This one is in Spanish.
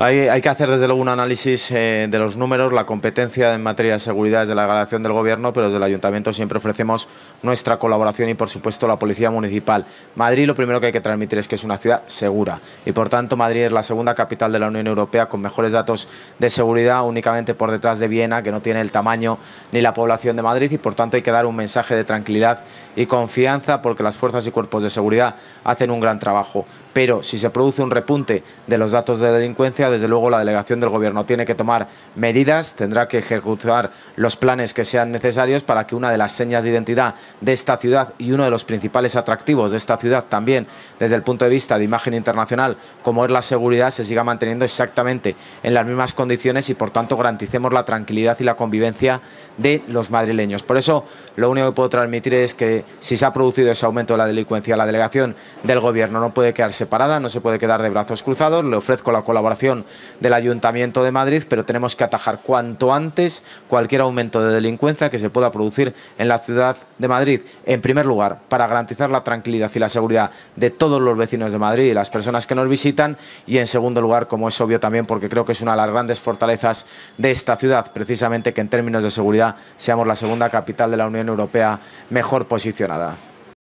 Hay, que hacer desde luego un análisis eh, de los números, la competencia en materia de seguridad es de la delegación del Gobierno, pero desde el Ayuntamiento siempre ofrecemos nuestra colaboración y, por supuesto, la Policía Municipal. Madrid lo primero que hay que transmitir es que es una ciudad segura y, por tanto, Madrid es la segunda capital de la Unión Europea con mejores datos de seguridad, únicamente por detrás de Viena, que no tiene el tamaño ni la población de Madrid y, por tanto, hay que dar un mensaje de tranquilidad y confianza porque las fuerzas y cuerpos de seguridad hacen un gran trabajo. Pero si se produce un repunte de los datos de delincuencia, desde luego la delegación del Gobierno tiene que tomar medidas, tendrá que ejecutar los planes que sean necesarios para que una de las señas de identidad de esta ciudad y uno de los principales atractivos de esta ciudad también desde el punto de vista de imagen internacional, como es la seguridad, se siga manteniendo exactamente en las mismas condiciones y por tanto garanticemos la tranquilidad y la convivencia de los madrileños. Por eso lo único que puedo transmitir es que si se ha producido ese aumento de la delincuencia, la delegación del Gobierno no puede quedar separada, no se puede quedar de brazos cruzados, le ofrezco la colaboración del Ayuntamiento de Madrid, pero tenemos que atajar cuanto antes cualquier aumento de delincuencia que se pueda producir en la ciudad de Madrid. En primer lugar, para garantizar la tranquilidad y la seguridad de todos los vecinos de Madrid y las personas que nos visitan. Y en segundo lugar, como es obvio también, porque creo que es una de las grandes fortalezas de esta ciudad, precisamente que en términos de seguridad seamos la segunda capital de la Unión Europea mejor posicionada.